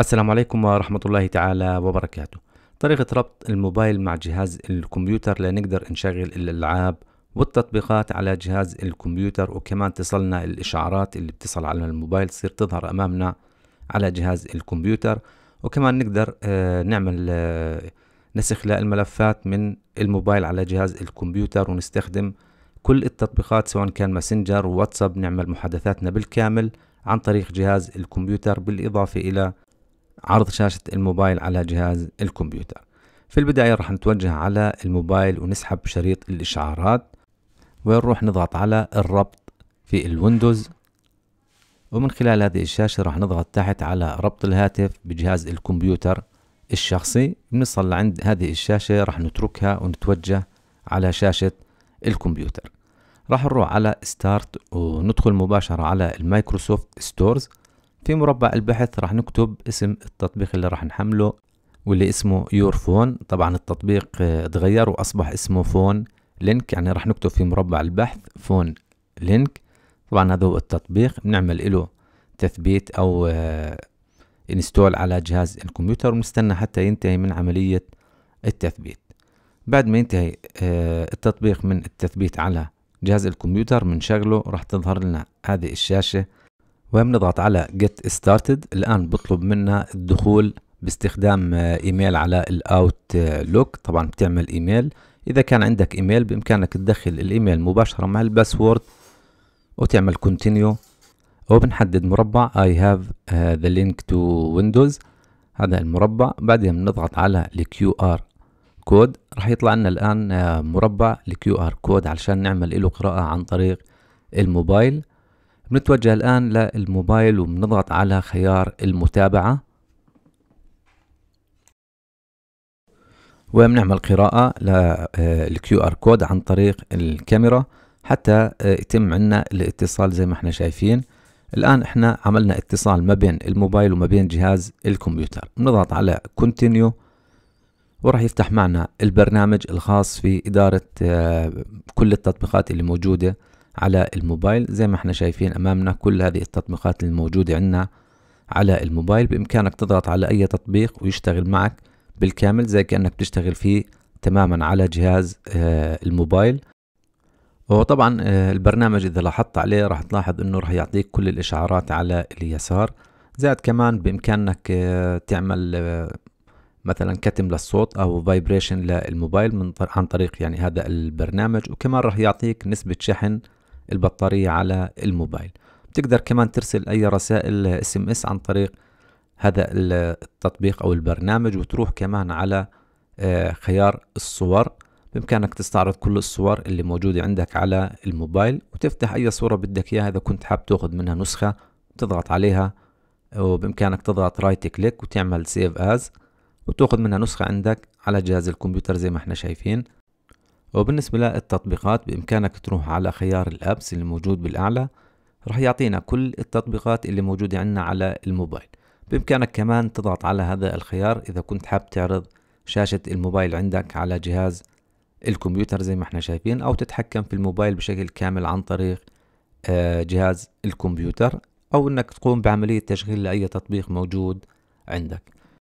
السلام عليكم ورحمة الله تعالى وبركاته طريقة ربط الموبايل مع جهاز الكمبيوتر لنقدر نشغل الألعاب والتطبيقات على جهاز الكمبيوتر وكمان تصلنا الإشعارات اللي بتصل على الموبايل تصير تظهر أمامنا على جهاز الكمبيوتر وكمان نقدر آه، نعمل آه، نسخ للملفات من الموبايل على جهاز الكمبيوتر ونستخدم كل التطبيقات سواء كان ماسنجر وواتساب نعمل محادثاتنا بالكامل عن طريق جهاز الكمبيوتر بالإضافة إلى عرض شاشة الموبايل على جهاز الكمبيوتر في البداية راح نتوجه على الموبايل ونسحب شريط الإشعارات ونروح نضغط على الربط في الويندوز ومن خلال هذه الشاشة راح نضغط تحت على ربط الهاتف بجهاز الكمبيوتر الشخصي بنصل عند هذه الشاشة راح نتركها ونتوجه على شاشة الكمبيوتر راح نروح على ستارت وندخل مباشرة على المايكروسوفت ستورز في مربع البحث راح نكتب اسم التطبيق اللي راح نحمله واللي اسمه يور فون طبعا التطبيق آه، تغير واصبح اسمه فون لينك يعني راح نكتب في مربع البحث فون لينك طبعا هذا هو التطبيق بنعمل له تثبيت او انستول آه، على جهاز الكمبيوتر ونستنى حتى ينتهي من عملية التثبيت بعد ما ينتهي آه، التطبيق من التثبيت على جهاز الكمبيوتر بنشغله راح تظهر لنا هذه الشاشة وبنضغط على get started الآن بطلب منا الدخول باستخدام آه، ايميل على الاوت لوك طبعا بتعمل ايميل اذا كان عندك ايميل بامكانك تدخل الايميل مباشره مع الباسورد وتعمل كونتينيو وبنحدد مربع I have آه، the link to Windows هذا المربع بعدين بنضغط على ال QR كود راح يطلع لنا الآن آه، مربع ال QR كود علشان نعمل له قراءة عن طريق الموبايل بنتوجه الآن للموبايل وبنضغط على خيار المتابعة وبنعمل قراءة للكيو آه، ار كود عن طريق الكاميرا حتى آه، يتم عنا الاتصال زي ما احنا شايفين الآن احنا عملنا اتصال ما بين الموبايل وما بين جهاز الكمبيوتر بنضغط على كونتينيو وراح يفتح معنا البرنامج الخاص في إدارة آه، كل التطبيقات اللي موجودة على الموبايل زي ما احنا شايفين امامنا كل هذه التطبيقات الموجودة عندنا على الموبايل بامكانك تضغط على اي تطبيق ويشتغل معك بالكامل زي كانك بتشتغل فيه تماما على جهاز آه، الموبايل وطبعا آه، البرنامج اذا لاحظت عليه راح تلاحظ انه راح يعطيك كل الاشعارات على اليسار زائد كمان بامكانك آه، تعمل مثلا كتم للصوت او فايبريشن للموبايل من عن طريق يعني هذا البرنامج وكمان راح يعطيك نسبة شحن البطارية على الموبايل بتقدر كمان ترسل أي رسائل اس ام اس عن طريق هذا التطبيق أو البرنامج وتروح كمان على آه، خيار الصور بإمكانك تستعرض كل الصور اللي موجودة عندك على الموبايل وتفتح أي صورة بدك إياها إذا كنت حاب تاخذ منها نسخة تضغط عليها وبإمكانك تضغط رايت كليك وتعمل سيف أز وتاخذ منها نسخة عندك على جهاز الكمبيوتر زي ما احنا شايفين وبالنسبة للتطبيقات بإمكانك تروح على خيار الأبس اللي موجود بالأعلى رح يعطينا كل التطبيقات اللي موجودة عندنا على الموبايل بإمكانك كمان تضغط على هذا الخيار إذا كنت حاب تعرض شاشة الموبايل عندك على جهاز الكمبيوتر زي ما احنا شايفين أو تتحكم في الموبايل بشكل كامل عن طريق آه، جهاز الكمبيوتر أو أنك تقوم بعملية تشغيل لأي تطبيق موجود عندك